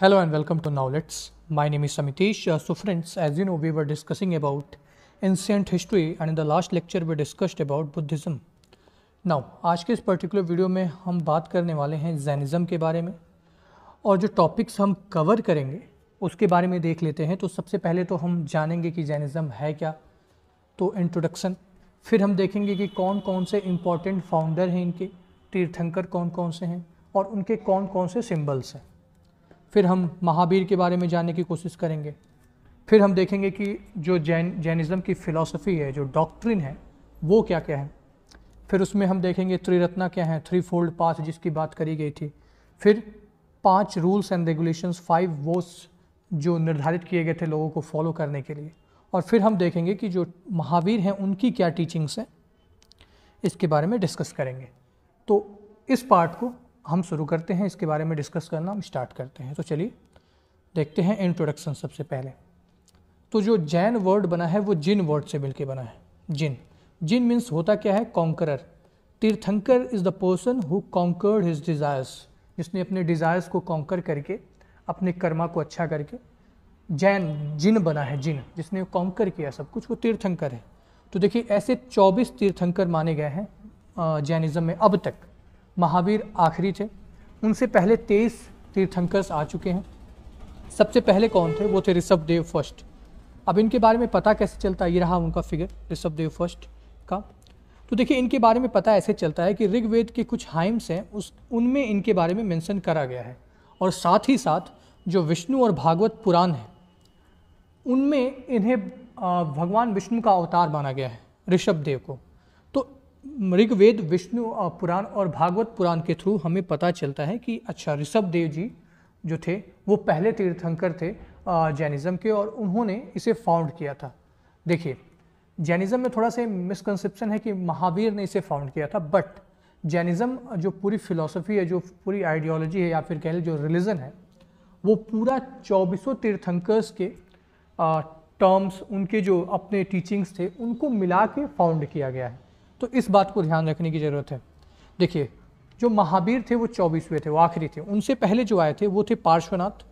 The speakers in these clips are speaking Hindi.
Hello and welcome to Nowlets. My name is Samitesh. Uh, so friends, as you know, we were discussing about ancient history and in the last lecture we discussed about Buddhism. Now, आज के इस पर्टिकुलर वीडियो में हम बात करने वाले हैं जैनिज़म के बारे में और जो टॉपिक्स हम कवर करेंगे उसके बारे में देख लेते हैं तो सबसे पहले तो हम जानेंगे कि जैनिज़म है क्या तो इंट्रोडक्शन फिर हम देखेंगे कि कौन कौन से इम्पॉर्टेंट फाउंडर हैं इनके तीर्थंकर कौन कौन से हैं और उनके कौन कौन से सिम्बल्स हैं फिर हम महावीर के बारे में जानने की कोशिश करेंगे फिर हम देखेंगे कि जो जैन जैनिज़्म की फ़िलासफ़ी है जो डॉक्ट्रिन है वो क्या क्या है फिर उसमें हम देखेंगे त्रिरत्ना क्या है थ्री फोल्ड पाथ जिसकी बात करी गई थी फिर पांच rules and regulations five vows जो निर्धारित किए गए थे लोगों को फॉलो करने के लिए और फिर हम देखेंगे कि जो महावीर हैं उनकी क्या टीचिंग्स हैं इसके बारे में डिस्कस करेंगे तो इस पार्ट को हम शुरू करते हैं इसके बारे में डिस्कस करना हम स्टार्ट करते हैं तो चलिए देखते हैं इंट्रोडक्शन सबसे पहले तो जो जैन वर्ड बना है वो जिन वर्ड से मिलकर बना है जिन जिन मीन्स होता क्या है conqueror tirthankara is the person who conquered his desires जिसने अपने डिज़ायर्स को कॉन्कर करके अपने कर्मा को अच्छा करके जैन जिन बना है जिन जिसने कॉन्कर किया सब कुछ वो तीर्थंकर है तो देखिए ऐसे 24 तीर्थंकर माने गए हैं जैनिज़्म में अब तक महावीर आखिरी थे उनसे पहले तेईस तीर्थंकर्स आ चुके हैं सबसे पहले कौन थे वो थे ऋषभ देव फर्स्ट अब इनके बारे में पता कैसे चलता है ये रहा उनका फिगर ऋषभ देव फर्स्ट का तो देखिए इनके बारे में पता ऐसे चलता है कि ऋग्वेद के कुछ हाइम्स हैं उस उनमें इनके बारे में मेंशन करा गया है और साथ ही साथ जो विष्णु और भागवत पुराण है उनमें इन्हें भगवान विष्णु का अवतार माना गया है ऋषभ देव को ऋग्वेद विष्णु पुराण और भागवत पुराण के थ्रू हमें पता चलता है कि अच्छा ऋषभ देव जी जो थे वो पहले तीर्थंकर थे जैनिज़्म के और उन्होंने इसे फाउंड किया था देखिए जैनिज़्म में थोड़ा सा मिसकंसेप्शन है कि महावीर ने इसे फाउंड किया था बट जैनिज़्म जो पूरी फिलॉसफी है जो पूरी आइडियोलॉजी है या फिर कह लें जो रिलीजन है वो पूरा चौबीसों तीर्थंकर्स के टर्म्स उनके जो अपने टीचिंग्स थे उनको मिला के फाउंड किया गया है तो इस बात को ध्यान रखने की ज़रूरत है देखिए जो महावीर थे वो चौबीसवें थे वो आखिरी थे उनसे पहले जो आए थे वो थे Parshvanath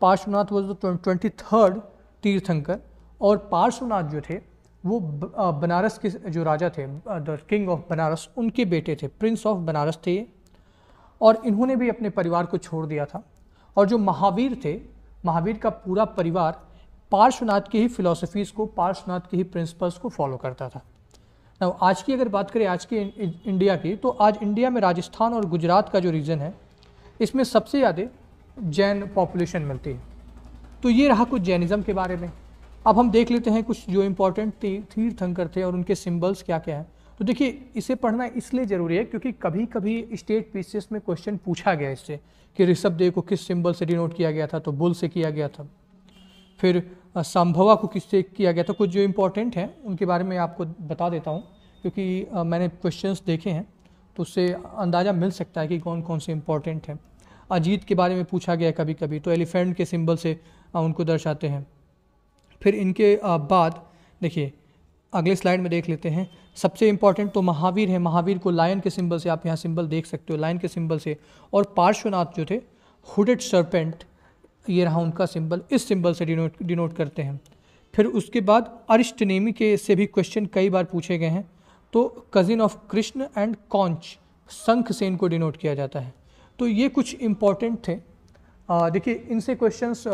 Parshvanath was the twenty third tirthankara और पार्श्वनाथ जो थे वो बनारस के जो राजा थे द किंग ऑफ बनारस उनके बेटे थे प्रिंस ऑफ बनारस थे और इन्होंने भी अपने परिवार को छोड़ दिया था और जो महावीर थे महावीर का पूरा परिवार पार्श्वनाथ की ही फिलोसफीज़ को पार्श्वनाथ के ही प्रिंसिपल्स को फॉलो करता था ना आज की अगर बात करें आज की इंडिया की तो आज इंडिया में राजस्थान और गुजरात का जो रीजन है इसमें सबसे ज़्यादा जैन पॉपुलेशन मिलती है तो ये रहा कुछ जैनिज़्म के बारे में अब हम देख लेते हैं कुछ जो इम्पोर्टेंट तीर्थंकर थे और उनके सिम्बल्स क्या क्या हैं तो देखिए इसे पढ़ना इसलिए ज़रूरी है क्योंकि कभी कभी स्टेट पीसीएस में क्वेश्चन पूछा गया इससे कि ऋषभ देव को किस सिंबल से डिनोट किया गया था तो बुल से किया गया था फिर संभवा को किससे किया गया था कुछ जो इम्पोर्टेंट हैं उनके बारे में आपको बता देता हूँ क्योंकि मैंने क्वेश्चंस देखे हैं तो उससे अंदाज़ा मिल सकता है कि कौन कौन से इम्पोर्टेंट हैं अजीत के बारे में पूछा गया कभी कभी तो एलिफेंट के सिंबल से उनको दर्शाते हैं फिर इनके बाद देखिए अगले स्लाइड में देख लेते हैं सबसे इम्पॉर्टेंट तो महावीर है महावीर को लायन के सिंबल से आप यहाँ सिंबल देख सकते हो लायन के सिंबल से और पार्श्वनाथ जो थे हुडेड सरपेंट ये रहा उनका सिंबल इस सिंबल से डिनोट डिनोट करते हैं फिर उसके बाद अरिष्ट नेमी के से भी क्वेश्चन कई बार पूछे गए हैं तो cousin of Krishna and conch संख से इनको डिनोट किया जाता है तो ये कुछ इम्पॉर्टेंट थे देखिए इनसे क्वेश्चंस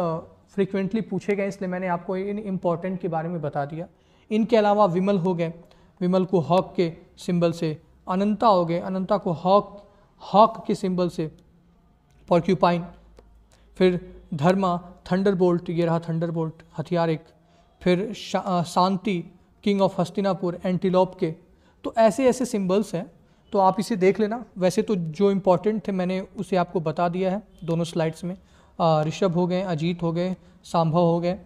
फ्रिक्वेंटली पूछे गए इसलिए मैंने आपको इन इम्पॉर्टेंट के बारे में बता दिया इनके अलावा विमल हो गए विमल को हॉक के सिंबल से अनंता हो गए अनंता को हॉक हॉक के सिंबल से पॉर्क्यूपाइन फिर धर्मा थंडरबोल्ट ये रहा थंडरबोल्ट हथियार एक फिर Shanti king of Hastinapur antelope के तो ऐसे ऐसे सिंबल्स हैं तो आप इसे देख लेना वैसे तो जो इम्पोर्टेंट थे मैंने उसे आपको बता दिया है दोनों स्लाइड्स में ऋषभ हो गए अजीत हो गए सांभव हो गए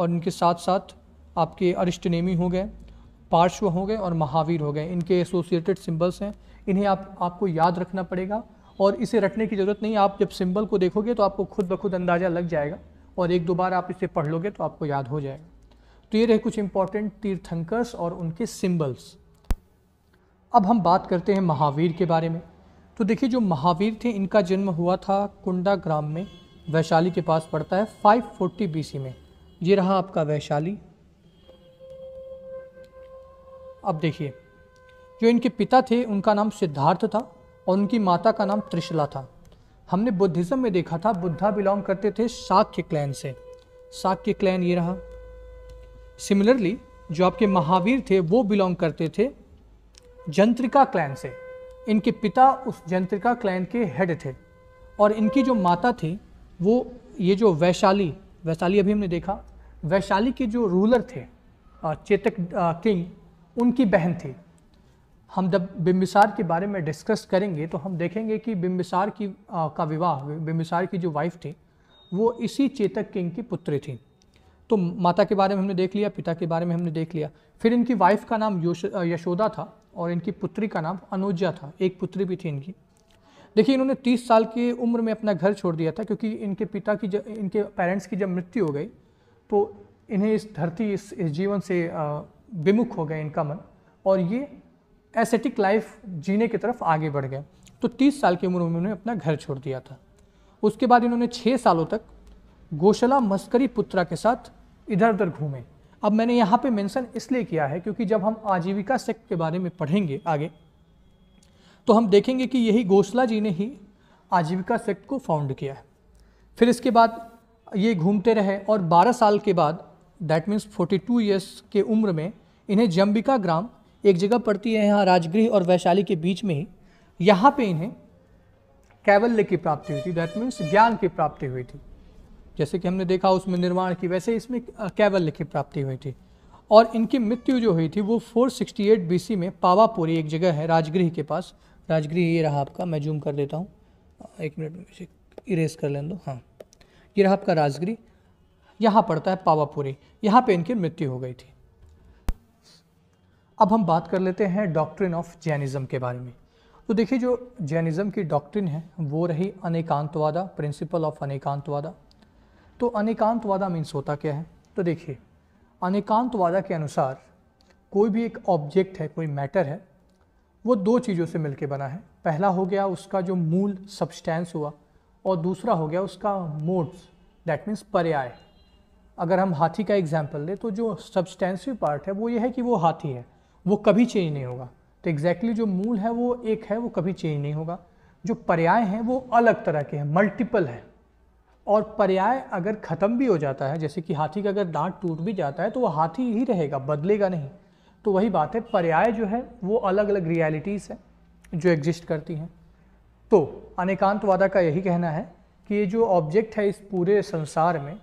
और इनके साथ साथ आपके अरिष्टनेमी हो गए पार्श्व हो गए और महावीर हो गए इनके एसोसिएटेड सिंबल्स हैं इन्हें आप आपको याद रखना पड़ेगा और इसे रटने की ज़रूरत नहीं आप जब सिंबल को देखोगे तो आपको खुद ब खुद अंदाज़ा लग जाएगा और एक दो बार आप इसे पढ़ लोगे तो आपको याद हो जाएगा तो ये रहे कुछ इंपॉर्टेंट तीर्थंकर्स और उनके सिंबल्स अब हम बात करते हैं महावीर के बारे में तो देखिए जो महावीर थे इनका जन्म हुआ था कुंडा ग्राम में वैशाली के पास पड़ता है 540 फोर्टी में ये रहा आपका वैशाली अब देखिए जो इनके पिता थे उनका नाम सिद्धार्थ था और उनकी माता का नाम त्रिशला था हमने बुद्धिज़्म में देखा था बुद्धा बिलोंग करते थे शाक्य क्लैन से शाक्य क्लैन ये रहा सिमिलरली जो आपके महावीर थे वो बिलोंग करते थे जंत्रिका क्लैन से इनके पिता उस जंत्रिका क्लैन के हेड थे और इनकी जो माता थी वो ये जो वैशाली वैशाली अभी हमने देखा वैशाली के जो रूलर थे चेतक किंग उनकी बहन थी हम जब बिम्बिसार के बारे में डिस्कस करेंगे तो हम देखेंगे कि बिम्बिसार की आ, का विवाह बिम्बिसार की जो वाइफ थी वो इसी चेतक किंग की पुत्री थी तो माता के बारे में हमने देख लिया पिता के बारे में हमने देख लिया फिर इनकी वाइफ का नाम यशोदा था और इनकी पुत्री का नाम अनुजा था एक पुत्री भी थी इनकी देखिए इन्होंने 30 साल की उम्र में अपना घर छोड़ दिया था क्योंकि इनके पिता की जब इनके पेरेंट्स की जब मृत्यु हो गई तो इन्हें इस धरती इस, इस जीवन से विमुख हो गए इनका मन और ये एसेटिक लाइफ जीने की तरफ आगे बढ़ गए तो तीस साल की उम्र में उन्होंने अपना घर छोड़ दिया था उसके बाद इन्होंने छः सालों तक गोशला मस्करी पुत्रा के साथ इधर उधर घूमे अब मैंने यहाँ पे मेंशन इसलिए किया है क्योंकि जब हम आजीविका सेक्ट के बारे में पढ़ेंगे आगे तो हम देखेंगे कि यही गोसला जी ने ही आजीविका सेक्ट को फाउंड किया है फिर इसके बाद ये घूमते रहे और 12 साल के बाद दैट मीन्स 42 टू ईयर्स के उम्र में इन्हें जम्बिका ग्राम एक जगह पड़ती है यहाँ राजगृह और वैशाली के बीच में ही यहाँ पे इन्हें कैवल्य की प्राप्ति हुई थी दैट मीन्स ज्ञान की प्राप्ति हुई थी जैसे कि हमने देखा उसमें निर्माण की वैसे इसमें कैवल्य की प्राप्ति हुई थी और इनकी मृत्यु जो हुई थी वो 468 सिक्सटी में पावापुरी एक जगह है राजगृह के पास राजगृह ये रहा आपका मैं जूम कर देता हूँ एक मिनट में इरेज कर लें दो हाँ ये रहा आपका राजगृह यहाँ पड़ता है पावापुरी यहाँ पे इनकी मृत्यु हो गई थी अब हम बात कर लेते हैं डॉक्ट्रिन ऑफ जैनिज़्म के बारे में तो देखिए जो जैनिज़्म की डॉक्ट्रिन है वो रही अनेकांतवादा प्रिंसिपल ऑफ अनेकांतवादा तो अनेकांतवादा मीन्स होता क्या है तो देखिए अनेकांतवादा के अनुसार कोई भी एक ऑब्जेक्ट है कोई मैटर है वो दो चीज़ों से मिलकर बना है पहला हो गया उसका जो मूल सब्सटेंस हुआ और दूसरा हो गया उसका मोड्स दैट मीन्स पर्याय अगर हम हाथी का एग्जाम्पल लें तो जो सब्सटेंसिव पार्ट है वो ये है कि वो हाथी है वो कभी चेंज नहीं होगा तो एग्जैक्टली exactly जो मूल है वो एक है वो कभी चेंज नहीं होगा जो पर्याय हैं वो अलग तरह के हैं मल्टीपल हैं और पर्याय अगर ख़त्म भी हो जाता है जैसे कि हाथी का अगर दांत टूट भी जाता है तो वो हाथी ही रहेगा बदलेगा नहीं तो वही बात है पर्याय जो है वो अलग अलग रियलिटीज़ हैं जो एग्जिस्ट करती हैं तो अनेकांतवादा का यही कहना है कि ये जो ऑब्जेक्ट है इस पूरे संसार में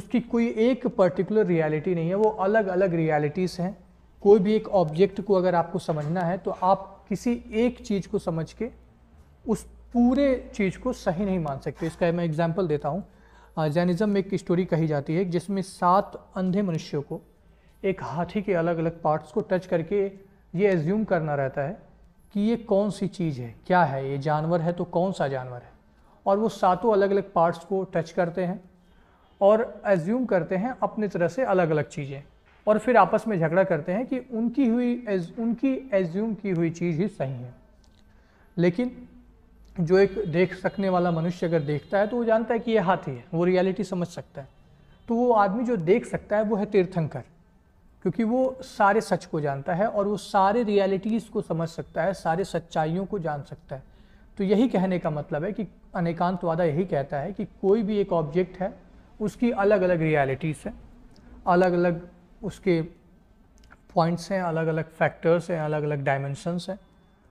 उसकी कोई एक पर्टिकुलर रियलिटी नहीं है वो अलग अलग रियलिटीज़ हैं कोई भी एक ऑब्जेक्ट को अगर आपको समझना है तो आप किसी एक चीज़ को समझ के उस पूरे चीज़ को सही नहीं मान सकते इसका मैं एग्जाम्पल देता हूँ जैनिज़म में एक स्टोरी कही जाती है जिसमें सात अंधे मनुष्यों को एक हाथी के अलग अलग पार्ट्स को टच करके ये एज्यूम करना रहता है कि ये कौन सी चीज़ है क्या है ये जानवर है तो कौन सा जानवर है और वो सातों अलग अलग पार्ट्स को टच करते हैं और एज्यूम करते हैं अपने तरह से अलग अलग चीज़ें और फिर आपस में झगड़ा करते हैं कि उनकी हुई एज, उनकी एज्यूम की हुई चीज़ ही सही है लेकिन जो एक देख सकने वाला मनुष्य अगर देखता है तो वो जानता है कि ये हाथी है वो रियलिटी समझ सकता है तो वो आदमी जो देख सकता है वो है तीर्थंकर क्योंकि वो सारे सच को जानता है और वो सारे रियलिटीज़ को समझ सकता है सारे सच्चाइयों को जान सकता है तो यही कहने का मतलब है कि अनेकांतवादा यही कहता है कि कोई भी एक ऑब्जेक्ट है उसकी अलग अलग रियलिटीज़ है अलग अलग उसके पॉइंट्स हैं अलग अलग फैक्टर्स हैं अलग अलग डायमेंशंस हैं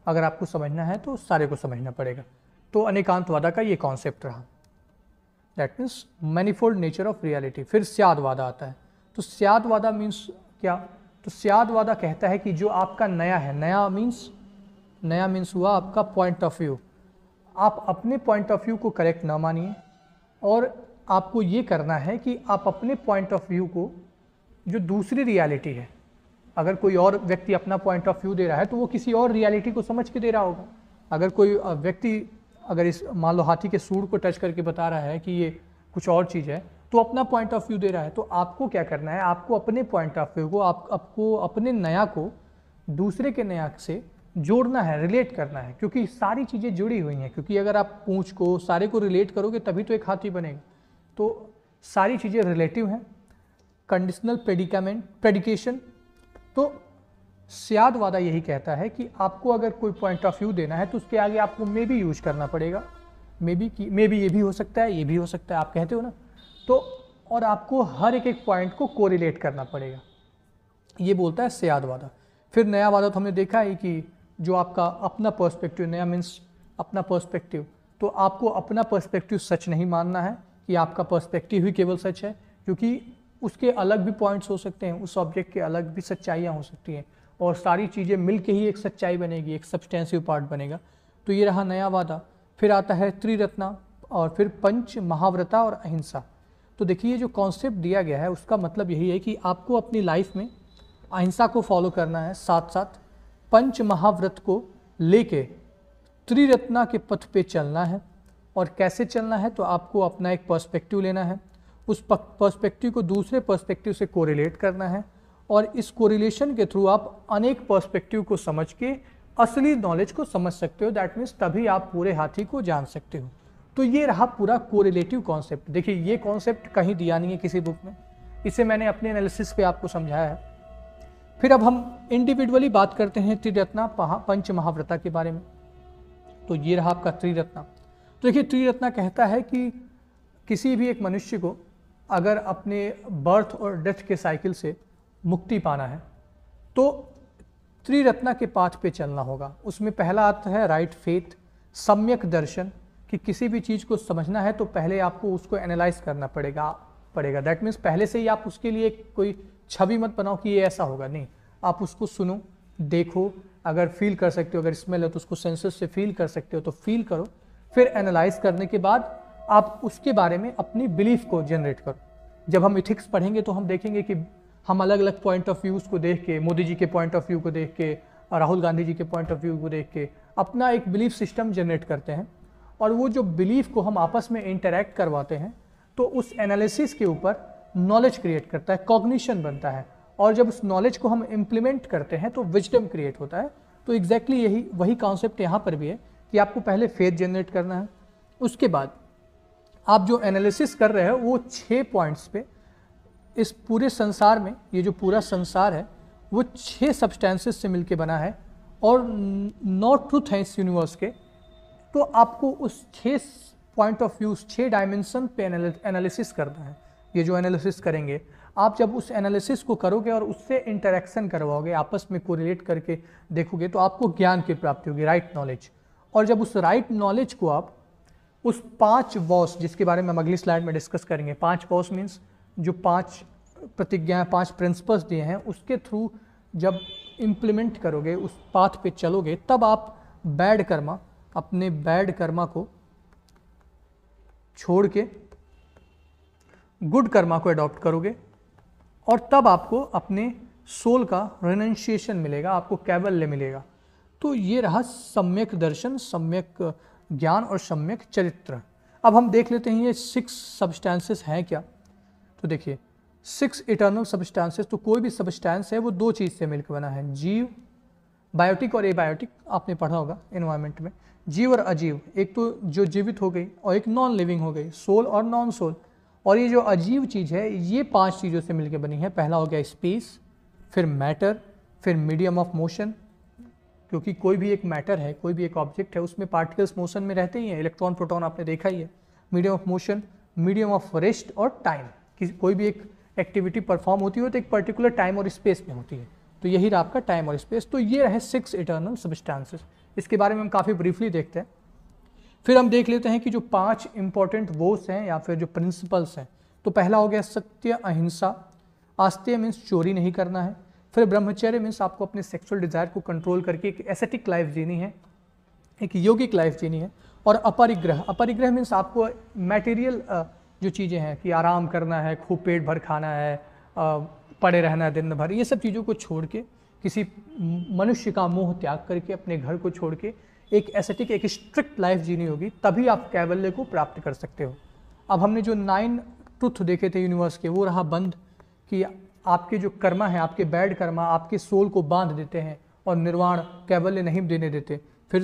अगर आपको समझना है तो सारे को समझना पड़ेगा तो अनेकांतवादा का ये कॉन्सेप्ट रहा that means manifold nature of reality फिर स्यादवादा आता है तो स्यादवादा मीन्स क्या तो स्यादवादा कहता है कि जो आपका नया है नया मीन्स नया मीन्स हुआ आपका पॉइंट ऑफ व्यू आप अपने पॉइंट ऑफ व्यू को करेक्ट ना मानिए और आपको ये करना है कि आप अपने पॉइंट ऑफ व्यू को जो दूसरी रियलिटी है अगर कोई और व्यक्ति अपना पॉइंट ऑफ व्यू दे रहा है तो वो किसी और रियलिटी को समझ के दे रहा होगा अगर कोई व्यक्ति अगर इस मान लो हाथी के सूर को टच करके बता रहा है कि ये कुछ और चीज़ है तो अपना पॉइंट ऑफ व्यू दे रहा है तो आपको क्या करना है आपको अपने पॉइंट ऑफ व्यू को आप आपको अपने नया को दूसरे के नया से जोड़ना है रिलेट करना है क्योंकि सारी चीज़ें जुड़ी हुई हैं क्योंकि अगर आप पूँछ को सारे को रिलेट करोगे तभी तो एक हाथी बनेगा तो सारी चीज़ें रिलेटिव हैं कंडीशनल प्रेडिकामेंट प्रेडिकेशन तो सियाद वादा यही कहता है कि आपको अगर कोई पॉइंट ऑफ व्यू देना है तो उसके आगे आपको मे बी यूज करना पड़ेगा मे बी की मे बी ये भी हो सकता है ये भी हो सकता है आप कहते हो ना तो और आपको हर एक एक पॉइंट को कोरिलेट करना पड़ेगा ये बोलता है सियाद वादा फिर नया वादा तो हमने देखा है कि जो आपका अपना पर्सपेक्टिव नया मीन्स अपना पर्सपेक्टिव तो आपको अपना पर्सपेक्टिव सच नहीं मानना है कि आपका पर्सपेक्टिव ही केवल सच है क्योंकि उसके अलग भी पॉइंट्स हो सकते हैं उस ऑब्जेक्ट के अलग भी सच्चाइयाँ हो सकती हैं और सारी चीज़ें मिल के ही एक सच्चाई बनेगी एक सब्सटेंसिव पार्ट बनेगा तो ये रहा नया वादा फिर आता है त्रिरत्ना और फिर पंच महाव्रता और अहिंसा तो देखिए जो कॉन्सेप्ट दिया गया है उसका मतलब यही है कि आपको अपनी लाइफ में अहिंसा को फॉलो करना है साथ साथ पंच महाव्रत को लेके त्रिरत्ना के पथ पे चलना है और कैसे चलना है तो आपको अपना एक पर्सपेक्टिव लेना है उस पर्सपेक्टिव को दूसरे पर्सपेक्टिव से कोरिलेट करना है और इस कोरिलेशन के थ्रू आप अनेक पर्सपेक्टिव को समझ के असली नॉलेज को समझ सकते हो दैट मीन्स तभी आप पूरे हाथी को जान सकते हो तो ये रहा पूरा कोरिलेटिव कॉन्सेप्ट देखिए ये कॉन्सेप्ट कहीं दिया नहीं है किसी बुक में इसे मैंने अपने एनालिसिस पे आपको समझाया है फिर अब हम इंडिविजुअली बात करते हैं त्रिरत्ना पंच महाव्रता के बारे में तो ये रहा आपका त्रिरत्ना तो देखिए त्रिरत्ना कहता है कि किसी भी एक मनुष्य को अगर अपने बर्थ और डेथ के साइकिल से मुक्ति पाना है तो त्रिरत्ना के पाथ पे चलना होगा उसमें पहला आता है राइट फेथ सम्यक दर्शन कि किसी भी चीज़ को समझना है तो पहले आपको उसको एनालाइज करना पड़ेगा पड़ेगा दैट मीन्स पहले से ही आप उसके लिए कोई छवि मत बनाओ कि ये ऐसा होगा नहीं आप उसको सुनो देखो अगर फील कर सकते हो अगर स्मेल है तो उसको सेंसेस से फील कर सकते हो तो फील करो फिर एनालाइज करने के बाद आप उसके बारे में अपनी बिलीफ को जनरेट करो जब हम इथिक्स पढ़ेंगे तो हम देखेंगे कि हम अलग अलग पॉइंट ऑफ व्यूज़ को देख के मोदी जी के पॉइंट ऑफ व्यू को देख के राहुल गांधी जी के पॉइंट ऑफ व्यू को देख के अपना एक बिलीफ सिस्टम जनरेट करते हैं और वो जो बिलीफ को हम आपस में इंटरेक्ट करवाते हैं तो उस एनालिसिस के ऊपर नॉलेज क्रिएट करता है कॉग्निशन बनता है और जब उस नॉलेज को हम इम्प्लीमेंट करते हैं तो विजडम क्रिएट होता है तो एग्जैक्टली exactly यही वही कॉन्सेप्ट यहाँ पर भी है कि आपको पहले फेथ जनरेट करना है उसके बाद आप जो एनालिसिस कर रहे हो वो छः पॉइंट्स पे इस पूरे संसार में ये जो पूरा संसार है वो छः सब्सटेंसेस से मिलके बना है और नौ ट्रुथ हैं इस यूनिवर्स के तो आपको उस छः पॉइंट ऑफ व्यू छः डायमेंशन पे एनालिसिस करना है ये जो एनालिसिस करेंगे आप जब उस एनालिसिस को करोगे और उससे इंटरेक्शन करवाओगे आपस में कोरिलेट करके देखोगे तो आपको ज्ञान की प्राप्ति होगी राइट नॉलेज और जब उस राइट right नॉलेज को आप उस पांच वॉस जिसके बारे में हम अगली स्लाइड में डिस्कस करेंगे पांच वॉस मीन्स जो पांच प्रतिज्ञाएं पांच प्रिंसिपल्स दिए हैं उसके थ्रू जब इम्प्लीमेंट करोगे उस पाथ पे चलोगे तब आप बैड कर्मा अपने बैड कर्मा को छोड़ के गुड कर्मा को अडॉप्ट करोगे और तब आपको अपने सोल का रेनेंशिएशन मिलेगा आपको कैवल्य मिलेगा तो ये रहा सम्यक दर्शन सम्यक ज्ञान और सम्यक चरित्र अब हम देख लेते हैं ये सिक्स सब्सटेंसेस हैं क्या तो देखिए सिक्स इटर्नल सब्सटेंसेस तो कोई भी सब्सटेंस है वो दो चीज़ से मिलकर बना है जीव बायोटिक और एबायोटिक आपने पढ़ा होगा इन्वायरमेंट में जीव और अजीव एक तो जो जीवित हो गई और एक नॉन लिविंग हो गई सोल और नॉन सोल और ये जो अजीव चीज़ है ये पांच चीज़ों से मिलकर बनी है पहला हो गया स्पेस फिर मैटर फिर मीडियम ऑफ मोशन क्योंकि कोई भी एक मैटर है कोई भी एक ऑब्जेक्ट है उसमें पार्टिकल्स मोशन में रहते ही हैं इलेक्ट्रॉन प्रोटॉन आपने देखा ही है medium of motion medium of rest और टाइम कि कोई भी एक एक्टिविटी परफॉर्म होती है तो एक पर्टिकुलर टाइम और स्पेस में होती है तो यही रहा आपका टाइम और स्पेस तो ये रहे सिक्स इटर्नल सबस्टांसिस इसके बारे में हम काफ़ी ब्रीफली देखते हैं फिर हम देख लेते हैं कि जो पांच इंपॉर्टेंट वोस हैं या फिर जो प्रिंसिपल्स हैं तो पहला हो गया सत्य अहिंसा आस्त्य मीन्स चोरी नहीं करना है फिर ब्रह्मचर्य मीन्स आपको अपने सेक्सुअल डिज़ायर को कंट्रोल करके एक एसेटिक लाइफ जीनी है एक योगिक लाइफ जीनी है और अपरिग्रह अपरिग्रह मीन्स आपको मटेरियल जो चीज़ें हैं कि आराम करना है खूब पेट भर खाना है पड़े रहना है दिन भर ये सब चीज़ों को छोड़ के किसी मनुष्य का मोह त्याग करके अपने घर को छोड़ के एक एसेटिक एक स्ट्रिक्ट लाइफ जीनी होगी तभी आप कैवल्य को प्राप्त कर सकते हो अब हमने जो नाइन ट्रुथ देखे थे यूनिवर्स के वो रहा बंद कि आपके जो कर्मा है आपके बैड कर्मा आपके सोल को बांध देते हैं और निर्वाण कैवल्य नहीं देने देते फिर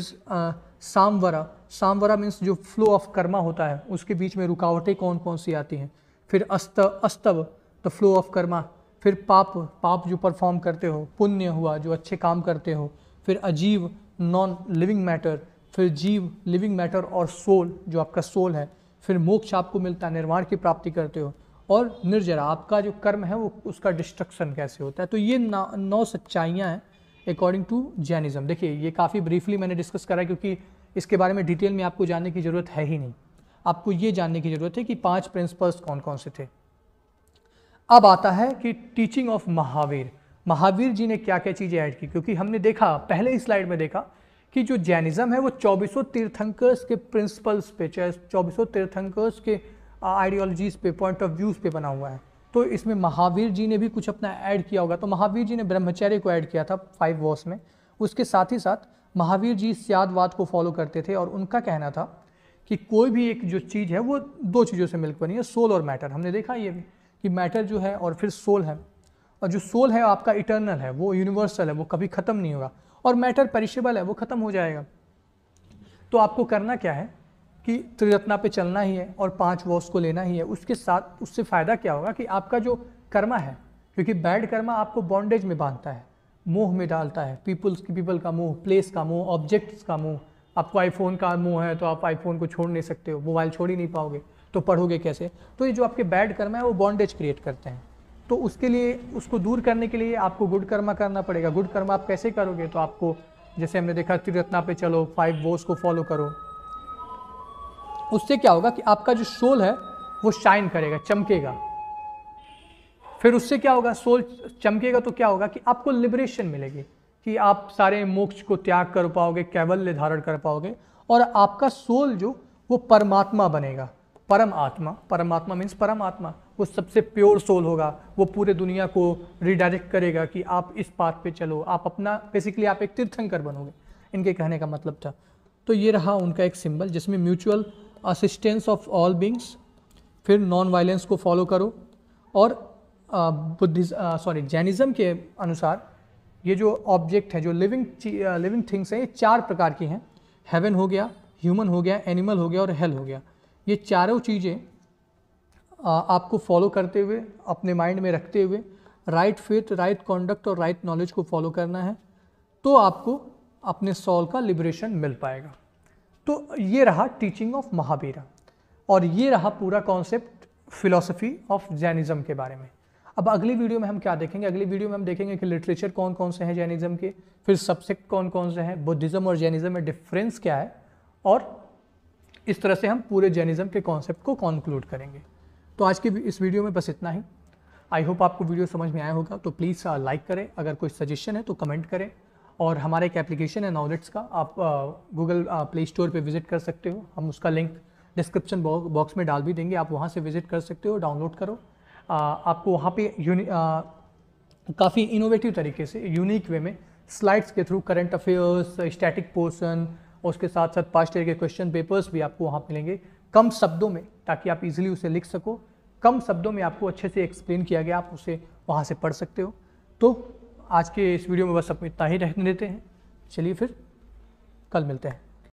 सामवरा सामवरा मीन्स जो फ्लो ऑफ कर्मा होता है उसके बीच में रुकावटें कौन कौन सी आती हैं फिर अस्त अस्तव द फ्लो ऑफ कर्मा फिर पाप पाप जो परफॉर्म करते हो पुण्य हुआ जो अच्छे काम करते हो फिर अजीव नॉन लिविंग मैटर फिर जीव लिविंग मैटर और सोल जो आपका सोल है फिर मोक्ष आपको मिलता है निर्वाण की प्राप्ति करते हो और निर्जरा आपका जो कर्म है वो उसका डिस्ट्रक्शन कैसे होता है तो ये नौ सच्चाइयाँ हैं अकॉर्डिंग टू जैनिज़्म देखिए ये काफ़ी ब्रीफली मैंने डिस्कस करा है क्योंकि इसके बारे में डिटेल में आपको जानने की ज़रूरत है ही नहीं आपको ये जानने की ज़रूरत है कि पांच प्रिंसिपल्स कौन कौन से थे अब आता है कि टीचिंग ऑफ महावीर महावीर जी ने क्या क्या चीज़ें ऐड की क्योंकि हमने देखा पहले ही स्लाइड में देखा कि जो जैनिज़्म है वो चौबीसों तीर्थंकर्स के प्रिंसिपल्स पे चौबीसों तीर्थंकर्स के आइडियोलॉजीज़ पे पॉइंट ऑफ व्यूज़ पे बना हुआ है तो इसमें महावीर जी ने भी कुछ अपना ऐड किया होगा तो महावीर जी ने ब्रह्मचर्य को ऐड किया था फाइव वॉस में उसके साथ ही साथ महावीर जी सियादवाद को फॉलो करते थे और उनका कहना था कि कोई भी एक जो चीज़ है वो दो चीज़ों से मिलकर बनी है सोल और मैटर हमने देखा ये भी कि मैटर जो है और फिर सोल है और जो सोल है आपका इटर्नल है वो यूनिवर्सल है वो कभी ख़त्म नहीं होगा और मैटर परिशेबल है वो ख़त्म हो जाएगा तो आपको करना क्या है कि त्रिरत्ना पे चलना ही है और पांच वॉश को लेना ही है उसके साथ उससे फ़ायदा क्या होगा कि आपका जो कर्मा है क्योंकि बैड कर्मा आपको बॉन्डेज में बांधता है मोह में डालता है पीपल्स की पीपल का मोह प्लेस का मोह ऑब्जेक्ट्स का मोह आपको आईफोन का मोह है तो आप आईफोन को छोड़ नहीं सकते हो मोबाइल छोड़ ही नहीं पाओगे तो पढ़ोगे कैसे तो ये जो आपके बैड कर्मा है वो बॉन्डेज क्रिएट करते हैं तो उसके लिए उसको दूर करने के लिए आपको गुड कर्मा करना पड़ेगा गुड कर्मा आप कैसे करोगे तो आपको जैसे हमने देखा त्रिरत्ना पे चलो फाइव वोस को फॉलो करो उससे क्या होगा कि आपका जो सोल है वो शाइन करेगा चमकेगा फिर उससे क्या होगा सोल चमकेगा तो क्या होगा कि आपको लिबरेशन मिलेगी कि आप सारे मोक्ष को त्याग कर पाओगे कैवल्य धारण कर पाओगे और आपका सोल जो वो परमात्मा बनेगा परम आत्मा परमात्मा मीन्स परम आत्मा वो सबसे प्योर सोल होगा वो पूरे दुनिया को रिडायरेक्ट करेगा कि आप इस पाथ पे चलो आप अपना बेसिकली आप एक तीर्थंकर बनोगे इनके कहने का मतलब था तो ये रहा उनका एक सिंबल जिसमें mutual assistance of all beings फिर नॉन वायलेंस को फॉलो करो और बुद्धिज सॉरी जैनिज़्म के अनुसार ये जो ऑब्जेक्ट है जो लिविंग लिविंग थिंग्स हैं ये चार प्रकार की हैं हेवन हो गया ह्यूमन हो गया एनिमल हो गया और हेल हो गया ये चारों चीज़ें आपको फॉलो करते हुए अपने माइंड में रखते हुए राइट फेथ राइट कॉन्डक्ट और राइट right नॉलेज को फॉलो करना है तो आपको अपने सॉल का लिबरेशन मिल पाएगा तो ये रहा टीचिंग ऑफ महावीरा और ये रहा पूरा कॉन्सेप्ट फिलोसफी ऑफ जैनिज़्म के बारे में अब अगली वीडियो में हम क्या देखेंगे अगली वीडियो में हम देखेंगे कि लिटरेचर कौन कौन से हैं जैनिज़्म के फिर सब्सेक्ट कौन कौन से हैं बुद्धिज़्म और जैनिज़्म में डिफरेंस क्या है और इस तरह से हम पूरे जैनिज़्म के कॉन्सेप्ट को कॉन्क्लूड करेंगे तो आज की इस वीडियो में बस इतना ही आई होप आपको वीडियो समझ में आया होगा तो प्लीज़ लाइक uh, करें अगर कोई सजेशन है तो कमेंट करें और हमारा एक एप्लीकेशन है नॉलेट्स का आप गूगल प्ले स्टोर पर विजिट कर सकते हो हम उसका लिंक डिस्क्रिप्शन बॉक्स में डाल भी देंगे आप वहाँ से विजिट कर सकते हो डाउनलोड करो आ, आपको वहाँ पे काफ़ी इनोवेटिव तरीके से यूनिक वे में स्लाइड्स के through current affairs static portion और उसके साथ साथ पास्ट ईयर के क्वेश्चन पेपर्स भी आपको वहाँ मिलेंगे कम शब्दों में ताकि आप इजीली उसे लिख सको कम शब्दों में आपको अच्छे से एक्सप्लेन किया गया आप उसे वहाँ से पढ़ सकते हो तो आज के इस वीडियो में बस अपने इतना ही रहने देते हैं चलिए फिर कल मिलते हैं